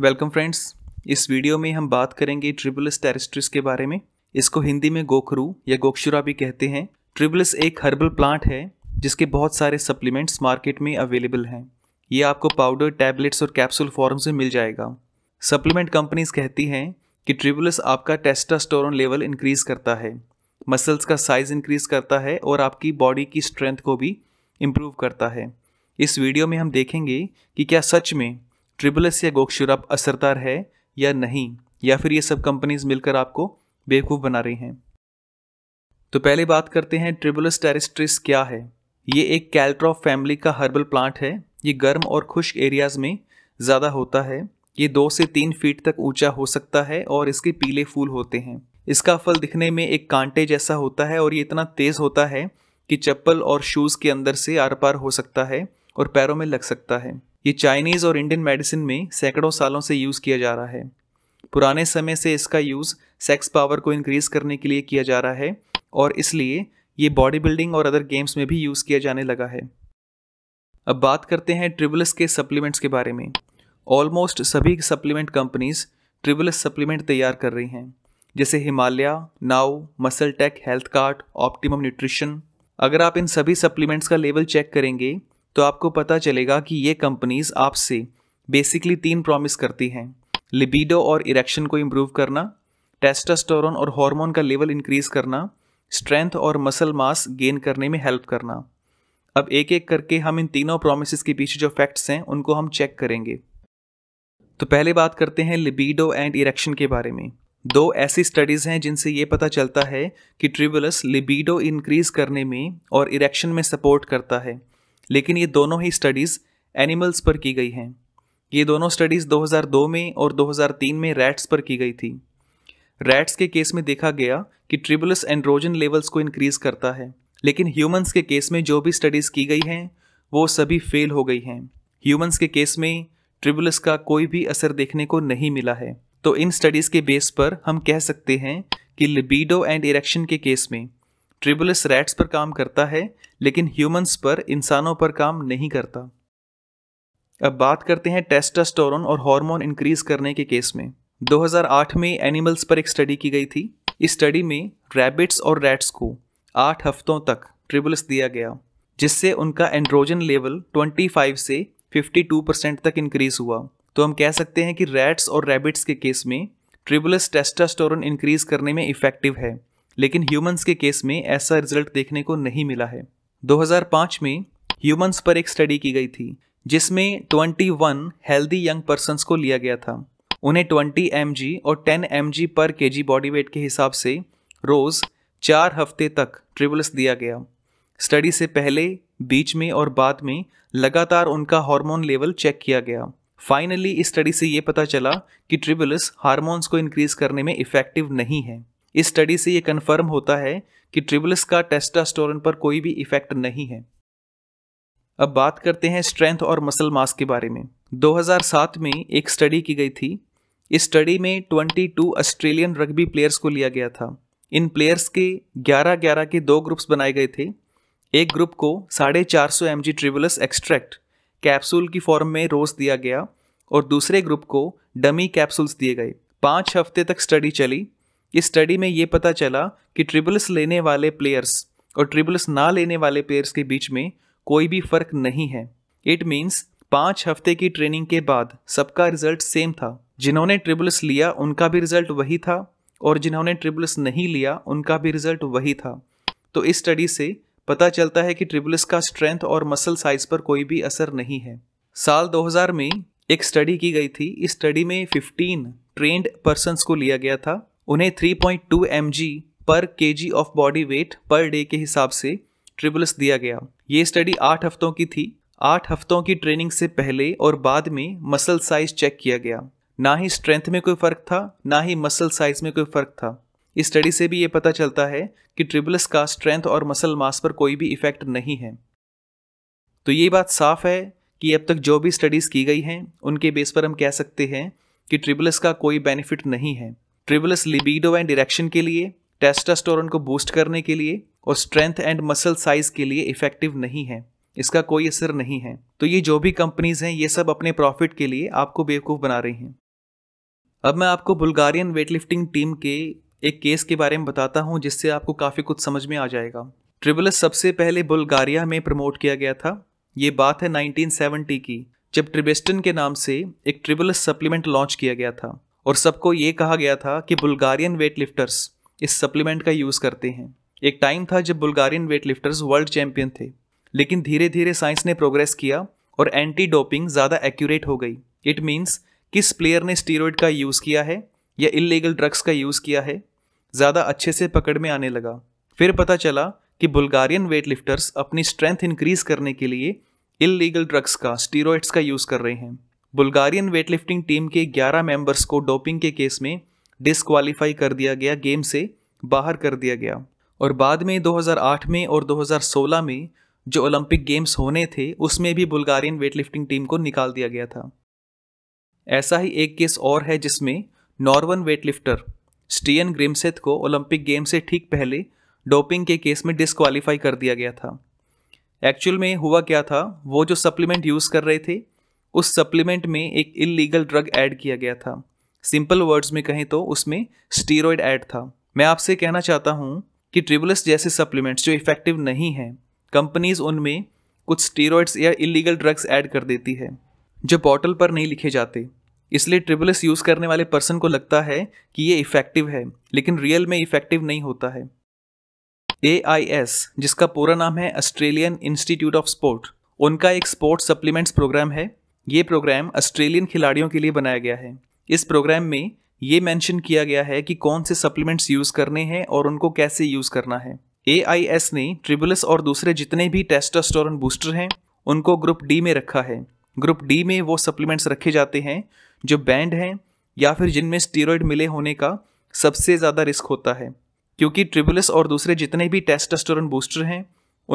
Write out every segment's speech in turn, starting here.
welcome friends इस video में हम बात करेंगे ट्रिबुलस टेरिस्ट्रिस के बारे में इसको हिंदी में गोखरू या गोक्षुरा भी कहते हैं ट्रिबुलस एक हर्बल प्लांट है जिसके बहुत सारे सप्लीमेंट्स मार्केट में अवेलेबल हैं ये आपको पाउडर टैबलेट्स और कैप्सूल फॉर्म से मिल जाएगा सप्लीमेंट कंपनीज कहती हैं कि ट्रिबुलस आपका टेस्टास्टोरन लेवल इंक्रीज करता है मसल्स का साइज इंक्रीज करता है और आपकी बॉडी की स्ट्रेंथ को भी इम्प्रूव करता है इस वीडियो में हम देखेंगे कि क्या सच में ट्रिपल एस या गोक्श्योर आप असरदार है या नहीं या फिर ये सब कंपनीज मिलकर आपको बेवकूफ़ बना रही हैं तो पहले बात करते हैं ट्रिबुलस टेरिस्ट्रिस क्या है ये एक कैल्ट्रॉफ फैमिली का हर्बल प्लांट है ये गर्म और खुश्क एरियाज़ में ज़्यादा होता है ये दो से तीन फीट तक ऊंचा हो सकता है और इसके पीले फूल होते हैं इसका फल दिखने में एक कांटे जैसा होता है और ये इतना तेज़ होता है कि चप्पल और शूज़ के अंदर से आर पार हो सकता है और पैरों में लग सकता है ये चाइनीज़ और इंडियन मेडिसिन में सैकड़ों सालों से यूज़ किया जा रहा है पुराने समय से इसका यूज़ सेक्स पावर को इनक्रीज़ करने के लिए किया जा रहा है और इसलिए ये बॉडी बिल्डिंग और अदर गेम्स में भी यूज़ किया जाने लगा है अब बात करते हैं ट्रिबुलस के सप्लीमेंट्स के बारे में ऑलमोस्ट सभी सप्लीमेंट कंपनीज़ ट्रिबुलस सप्लीमेंट तैयार कर रही हैं जैसे Himalaya now MuscleTech HealthKart Optimum Nutrition अगर आप इन सभी सप्लीमेंट्स का लेवल चेक करेंगे तो आपको पता चलेगा कि ये कंपनीज़ आपसे बेसिकली तीन प्रॉमिस करती हैं लिबिडो और इरेक्शन को इम्प्रूव करना टेस्टास्टोरन और हार्मोन का लेवल इंक्रीज़ करना स्ट्रेंथ और मसल मास गेन करने में हेल्प करना अब एक एक करके हम इन तीनों प्रोमिस के पीछे जो फैक्ट्स हैं उनको हम चेक करेंगे तो पहले बात करते हैं लिबिडो एंड इरेक्शन के बारे में दो ऐसी स्टडीज़ हैं जिनसे ये पता चलता है कि ट्रिबुलस लिबिडो इंक्रीज करने में और इरेक्शन में सपोर्ट करता है लेकिन ये दोनों ही स्टडीज़ एनिमल्स पर की गई हैं ये दोनों स्टडीज़ 2002 में और 2003 में रैट्स पर की गई थी रैट्स के केस में देखा गया कि ट्रिबुलस एंड्रोजन लेवल्स को इंक्रीज़ करता है लेकिन ह्यूमंस के केस में जो भी स्टडीज़ की गई हैं वो सभी फेल हो गई हैं ह्यूमंस के केस में ट्रिबुलस का कोई भी असर देखने को नहीं मिला है तो इन स्टडीज़ के बेस पर हम कह सकते हैं कि लिबिडो एंड इरेक्शन के केस में ट्रिबुलस रैट्स पर काम करता है लेकिन ह्यूमंस पर इंसानों पर काम नहीं करता अब बात करते हैं टेस्टास्टोरन और हार्मोन इंक्रीज करने के केस में 2008 में एनिमल्स पर एक स्टडी की गई थी इस स्टडी में रैबिट्स और रैट्स को आठ हफ्तों तक ट्रिबुलस दिया गया जिससे उनका एंड्रोजन लेवल 25 से 52 परसेंट तक इंक्रीज हुआ तो हम कह सकते हैं कि रैट्स और रैबिट्स के केस में ट्रिबुलस टेस्टास्टोरन इंक्रीज करने में इफेक्टिव है लेकिन ह्यूमंस के केस में ऐसा रिजल्ट देखने को नहीं मिला है 2005 में ह्यूमंस पर एक स्टडी की गई थी जिसमें 21 हेल्दी यंग पर्सन को लिया गया था उन्हें 20 एम और 10 एम पर के बॉडी वेट के हिसाब से रोज़ चार हफ्ते तक ट्रिबुलस दिया गया स्टडी से पहले बीच में और बाद में लगातार उनका हार्मोन लेवल चेक किया गया फाइनली इस स्टडी से ये पता चला कि ट्रिबुलस हार्मोन्स को इंक्रीज करने में इफेक्टिव नहीं है इस स्टडी से ये कन्फर्म होता है कि ट्रिबुलस का टेस्टास्टोरन पर कोई भी इफेक्ट नहीं है अब बात करते हैं स्ट्रेंथ और मसल मास के बारे में 2007 में एक स्टडी की गई थी इस स्टडी में 22 ऑस्ट्रेलियन रग्बी प्लेयर्स को लिया गया था इन प्लेयर्स के 11-11 के दो ग्रुप्स बनाए गए थे एक ग्रुप को साढ़े चार सौ M G tribulus extract capsule की फॉर्म में रोज दिया गया और दूसरे ग्रुप को डमी कैप्सूल्स दिए गए पाँच हफ्ते तक स्टडी चली इस स्टडी में ये पता चला कि ट्रिबल्स लेने वाले प्लेयर्स और ट्रिबल्स ना लेने वाले प्लेयर्स के बीच में कोई भी फर्क नहीं है इट मीन्स पाँच हफ्ते की ट्रेनिंग के बाद सबका रिजल्ट सेम था जिन्होंने ट्रिबल्स लिया उनका भी रिजल्ट वही था और जिन्होंने ट्रिबल्स नहीं लिया उनका भी रिजल्ट वही था तो इस स्टडी से पता चलता है कि ट्रिबल्स का स्ट्रेंथ और मसल साइज पर कोई भी असर नहीं है साल 2000 में एक स्टडी की गई थी इस स्टडी में 15 ट्रेंड पर्सनस को लिया गया था उन्हें 3.2 पॉइंट पर के of body weight per day के हिसाब से ट्रिबल्स दिया गया ये स्टडी आठ हफ्तों की थी आठ हफ्तों की ट्रेनिंग से पहले और बाद में मसल साइज चेक किया गया ना ही स्ट्रेंथ में कोई फ़र्क था ना ही मसल साइज में कोई फ़र्क था इस स्टडी से भी ये पता चलता है कि ट्रिबल्स का स्ट्रेंथ और मसल मास पर कोई भी इफेक्ट नहीं है तो ये बात साफ है कि अब तक जो भी स्टडीज़ की गई हैं उनके बेस पर हम कह सकते हैं कि ट्रिबुलस का कोई बेनिफिट नहीं है ट्रिबलस लिबिडो एंड डायरेक्शन के लिए टेस्टास्टोरन को बूस्ट करने के लिए और स्ट्रेंथ एंड मसल साइज के लिए इफेक्टिव नहीं है इसका कोई असर नहीं है तो ये जो भी कंपनीज हैं ये सब अपने प्रॉफिट के लिए आपको बेवकूफ़ बना रही हैं अब मैं आपको बुल्गारियन वेटलिफ्टिंग टीम के एक केस के बारे में बताता हूँ जिससे आपको काफ़ी कुछ समझ में आ जाएगा ट्रिबलस सबसे पहले बुल्गारिया में प्रमोट किया गया था ये बात है 1970 की जब ट्रिबेस्टन के नाम से एक ट्रिबलस सप्लीमेंट लॉन्च किया गया था और सबको ये कहा गया था कि बुल्गारियन वेट लिफ्टर्स इस सप्लीमेंट का यूज़ करते हैं एक टाइम था जब Bulgarian weight lifters world champion थे लेकिन धीरे धीरे साइंस ने प्रोग्रेस किया और एंटी डोपिंग ज़्यादा एक्यूरेट हो गई इट मीन्स किस प्लेयर ने स्टीरोड का यूज़ किया है या इलीगल ड्रग्स का यूज़ किया है ज़्यादा अच्छे से पकड़ में आने लगा फिर पता चला कि बुल्गारियन वेट लिफ्टर्स अपनी स्ट्रेंथ इंक्रीज करने के लिए इलीगल ड्रग्स का स्टीरोइड्स का यूज़ कर रहे हैं बुल्गारियन वेटलिफ्टिंग टीम के 11 मेंबर्स को डोपिंग के केस में डिसक्वालीफाई कर दिया गया गेम से बाहर कर दिया गया और बाद में 2008 में और 2016 में जो ओलंपिक गेम्स होने थे उसमें भी बुल्गारियन वेटलिफ्टिंग टीम को निकाल दिया गया था ऐसा ही एक केस और है जिसमें नॉर्वन वेटलिफ्टर स्टीयन ग्रिमसेथ को ओलंपिक गेम से ठीक पहले डोपिंग के केस में डिसक्वालीफाई कर दिया गया था एक्चुअल में हुआ क्या था वो जो सप्लीमेंट यूज़ कर रहे थे उस सप्लीमेंट में एक इलीगल ड्रग ऐड किया गया था सिंपल वर्ड्स में कहें तो उसमें स्टीरोइड ऐड था मैं आपसे कहना चाहता हूँ कि ट्रिबुलस जैसे सप्लीमेंट्स जो इफेक्टिव नहीं हैं कंपनीज उनमें कुछ स्टीरोइड्स या इलीगल ड्रग्स ऐड कर देती है जो बॉटल पर नहीं लिखे जाते इसलिए ट्रिबुलस यूज़ करने वाले पर्सन को लगता है कि ये इफ़ेक्टिव है लेकिन रियल में इफ़ेक्टिव नहीं होता है ए जिसका पूरा नाम है ऑस्ट्रेलियन इंस्टीट्यूट ऑफ स्पोर्ट उनका एक स्पोर्ट्स सप्लीमेंट्स प्रोग्राम है ये प्रोग्राम ऑस्ट्रेलियन खिलाड़ियों के लिए बनाया गया है इस प्रोग्राम में ये मेंशन किया गया है कि कौन से सप्लीमेंट्स यूज़ करने हैं और उनको कैसे यूज़ करना है ए ने ट्रिबुलस और दूसरे जितने भी टेस्टास्टोरन बूस्टर हैं उनको ग्रुप डी में रखा है ग्रुप डी में वो सप्लीमेंट्स रखे जाते हैं जो बैंड हैं या फिर जिनमें स्टीरोइड मिले होने का सबसे ज़्यादा रिस्क होता है क्योंकि ट्रिबुलस और दूसरे जितने भी टेस्टोस्टेरोन बूस्टर हैं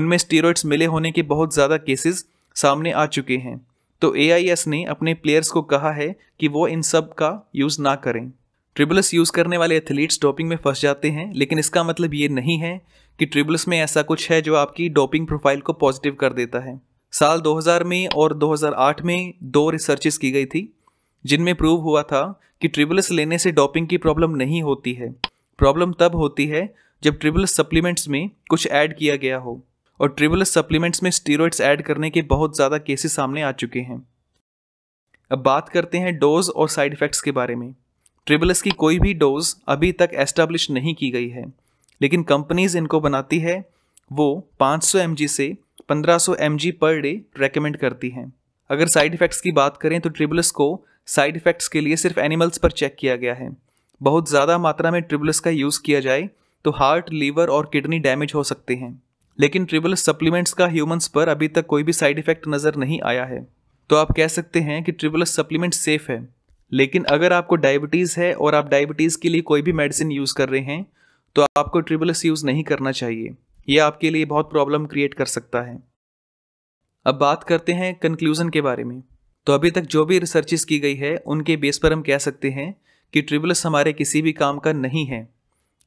उनमें स्टीरोइड्स मिले होने के बहुत ज़्यादा केसेस सामने आ चुके हैं तो ए ने अपने प्लेयर्स को कहा है कि वो इन सब का यूज़ ना करें ट्रिबल्स यूज़ करने वाले एथलीट्स डोपिंग में फंस जाते हैं लेकिन इसका मतलब ये नहीं है कि ट्रिबल्स में ऐसा कुछ है जो आपकी डोपिंग प्रोफाइल को पॉजिटिव कर देता है साल 2000 में और 2008 में दो रिसर्चेस की गई थी जिनमें प्रूव हुआ था कि ट्रिबल्स लेने से डोपिंग की प्रॉब्लम नहीं होती है प्रॉब्लम तब होती है जब ट्रिबल्स सप्लीमेंट्स में कुछ ऐड किया गया हो और ट्रिबुलस सप्लीमेंट्स में स्टीरोइड्स ऐड करने के बहुत ज़्यादा केसेस सामने आ चुके हैं अब बात करते हैं डोज और साइड इफ़ेक्ट्स के बारे में ट्रिबुलस की कोई भी डोज अभी तक एस्टेब्लिश नहीं की गई है लेकिन कंपनीज इनको बनाती है वो 500 सौ से 1500 सौ पर डे रेकमेंड करती हैं अगर साइड इफ़ेक्ट्स की बात करें तो ट्रिबुलस को साइड इफ़ेक्ट्स के लिए सिर्फ एनिमल्स पर चेक किया गया है बहुत ज़्यादा मात्रा में ट्रिबुलस का यूज़ किया जाए तो हार्ट लीवर और किडनी डैमेज हो सकते हैं लेकिन ट्रिबल सप्लीमेंट्स का ह्यूमंस पर अभी तक कोई भी साइड इफेक्ट नज़र नहीं आया है तो आप कह सकते हैं कि ट्रिबुलस सप्लीमेंट सेफ है लेकिन अगर आपको डायबिटीज़ है और आप डायबिटीज़ के लिए कोई भी मेडिसिन यूज़ कर रहे हैं तो आपको ट्रिबुलस यूज़ नहीं करना चाहिए यह आपके लिए बहुत प्रॉब्लम क्रिएट कर सकता है अब बात करते हैं कंक्लूज़न के बारे में तो अभी तक जो भी रिसर्चेस की गई है उनके बेस पर हम कह सकते हैं कि ट्रिबुलस हमारे किसी भी काम का नहीं है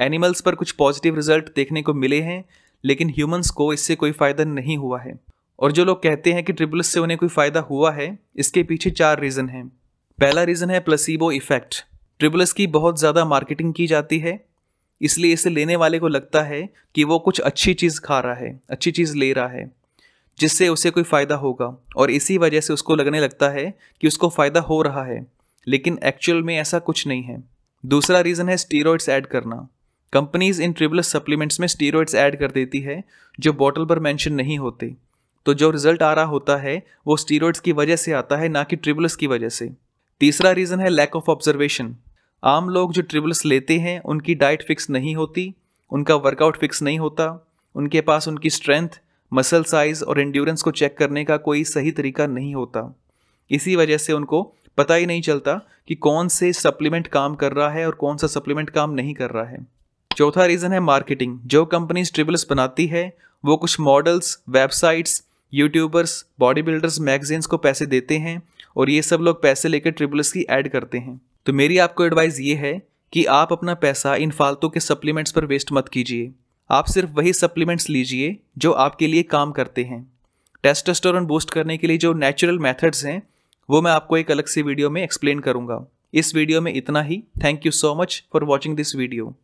एनिमल्स पर कुछ पॉजिटिव रिजल्ट देखने को मिले हैं लेकिन ह्यूमंस को इससे कोई फ़ायदा नहीं हुआ है और जो लोग कहते हैं कि ट्रिपल्स से उन्हें कोई फ़ायदा हुआ है इसके पीछे चार रीज़न हैं पहला रीज़न है प्लसीबो इफ़ेक्ट ट्रिपल्स की बहुत ज़्यादा मार्केटिंग की जाती है इसलिए इसे लेने वाले को लगता है कि वो कुछ अच्छी चीज़ खा रहा है अच्छी चीज़ ले रहा है जिससे उसे कोई फ़ायदा होगा और इसी वजह से उसको लगने लगता है कि उसको फ़ायदा हो रहा है लेकिन एक्चुअल में ऐसा कुछ नहीं है दूसरा रीज़न है स्टीरोड्स ऐड करना कंपनीज इन ट्रिबल सप्लीमेंट्स में स्टीरोइड्स ऐड कर देती है जो बॉटल पर मेंशन नहीं होते तो जो रिजल्ट आ रहा होता है वो स्टीरोइड्स की वजह से आता है ना कि ट्रिबल्स की वजह से तीसरा रीज़न है लैक ऑफ ऑब्जर्वेशन आम लोग जो ट्रिबल्स लेते हैं उनकी डाइट फिक्स नहीं होती उनका वर्कआउट फिक्स नहीं होता उनके पास उनकी स्ट्रेंथ मसल साइज़ और इंड्योरेंस को चेक करने का कोई सही तरीका नहीं होता इसी वजह से उनको पता ही नहीं चलता कि कौन से सप्लीमेंट काम कर रहा है और कौन सा सप्लीमेंट काम नहीं कर रहा है चौथा रीज़न है मार्केटिंग जो कंपनीज ट्रिबल्स बनाती है वो कुछ models websites YouTubers body builders magazines को पैसे देते हैं और ये सब लोग पैसे लेकर ट्रिबल्स की ऐड करते हैं तो मेरी आपको एडवाइस ये है कि आप अपना पैसा इन फालतू के सप्लीमेंट्स पर वेस्ट मत कीजिए आप सिर्फ वही सप्लीमेंट्स लीजिए जो आपके लिए काम करते हैं टेस्टोस्टेरोन बूस्ट करने के लिए जो नेचुरल मेथड्स हैं वो मैं आपको एक अलग सी वीडियो में एक्सप्लेन करूँगा इस वीडियो में इतना ही thank you so much for watching this video